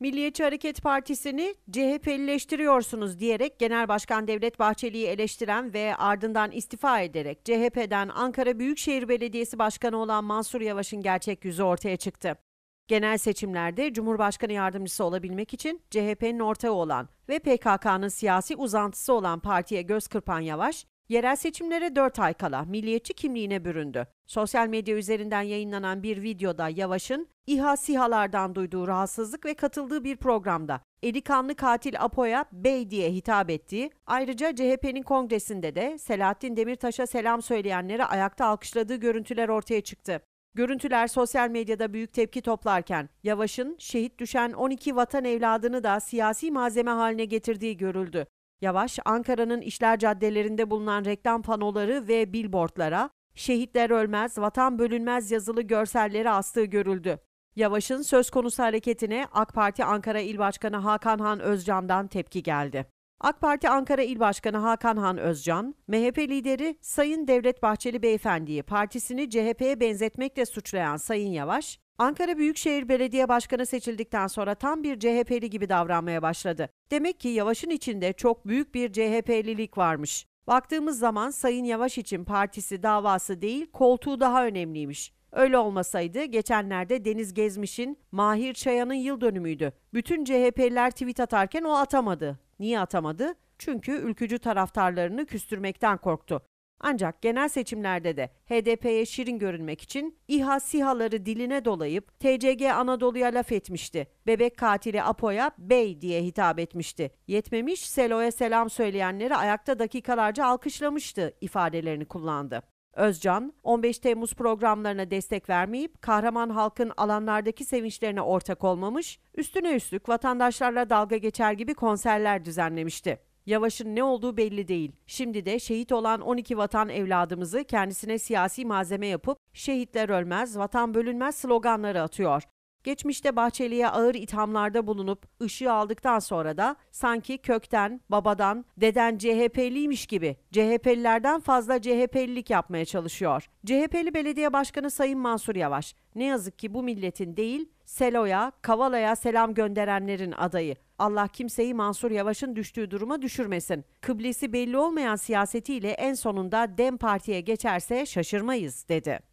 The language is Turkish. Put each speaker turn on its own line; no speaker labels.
Milliyetçi Hareket Partisi'ni CHP'lileştiriyorsunuz diyerek Genel Başkan Devlet Bahçeli'yi eleştiren ve ardından istifa ederek CHP'den Ankara Büyükşehir Belediyesi Başkanı olan Mansur Yavaş'ın gerçek yüzü ortaya çıktı. Genel seçimlerde Cumhurbaşkanı yardımcısı olabilmek için CHP'nin ortağı olan ve PKK'nın siyasi uzantısı olan partiye göz kırpan Yavaş, Yerel seçimlere 4 ay kala milliyetçi kimliğine büründü. Sosyal medya üzerinden yayınlanan bir videoda Yavaş'ın İHA SİHA'lardan duyduğu rahatsızlık ve katıldığı bir programda eli katil Apo'ya bey diye hitap ettiği, ayrıca CHP'nin kongresinde de Selahattin Demirtaş'a selam söyleyenlere ayakta alkışladığı görüntüler ortaya çıktı. Görüntüler sosyal medyada büyük tepki toplarken Yavaş'ın şehit düşen 12 vatan evladını da siyasi malzeme haline getirdiği görüldü. Yavaş, Ankara'nın işler caddelerinde bulunan reklam panoları ve billboardlara şehitler ölmez, vatan bölünmez yazılı görselleri astığı görüldü. Yavaş'ın söz konusu hareketine AK Parti Ankara İl Başkanı Hakan Han Özcan'dan tepki geldi. AK Parti Ankara İl Başkanı Hakan Han Özcan, MHP lideri Sayın Devlet Bahçeli Beyefendi'yi partisini CHP'ye benzetmekle suçlayan Sayın Yavaş, Ankara Büyükşehir Belediye Başkanı seçildikten sonra tam bir CHP'li gibi davranmaya başladı. Demek ki Yavaş'ın içinde çok büyük bir CHP'lilik varmış. Baktığımız zaman Sayın Yavaş için partisi davası değil, koltuğu daha önemliymiş. Öyle olmasaydı geçenlerde Deniz Gezmiş'in Mahir Çayan'ın yıl dönümüydü. Bütün CHP'liler tweet atarken o atamadı. Niye atamadı? Çünkü ülkücü taraftarlarını küstürmekten korktu. Ancak genel seçimlerde de HDP'ye şirin görünmek için İHA SİHA'ları diline dolayıp TCG Anadolu'ya laf etmişti. Bebek katili Apo'ya bey diye hitap etmişti. Yetmemiş Selo'ya selam söyleyenleri ayakta dakikalarca alkışlamıştı ifadelerini kullandı. Özcan, 15 Temmuz programlarına destek vermeyip kahraman halkın alanlardaki sevinçlerine ortak olmamış, üstüne üstlük vatandaşlarla dalga geçer gibi konserler düzenlemişti. Yavaş'ın ne olduğu belli değil. Şimdi de şehit olan 12 vatan evladımızı kendisine siyasi malzeme yapıp şehitler ölmez, vatan bölünmez sloganları atıyor. Geçmişte Bahçeli'ye ağır ithamlarda bulunup ışığı aldıktan sonra da sanki kökten, babadan, deden CHP'liymiş gibi CHP'lilerden fazla CHP'lilik yapmaya çalışıyor. CHP'li belediye başkanı Sayın Mansur Yavaş ne yazık ki bu milletin değil Selo'ya, Kavala'ya selam gönderenlerin adayı. Allah kimseyi Mansur Yavaş'ın düştüğü duruma düşürmesin. Kıblesi belli olmayan siyasetiyle en sonunda DEM Parti'ye geçerse şaşırmayız dedi.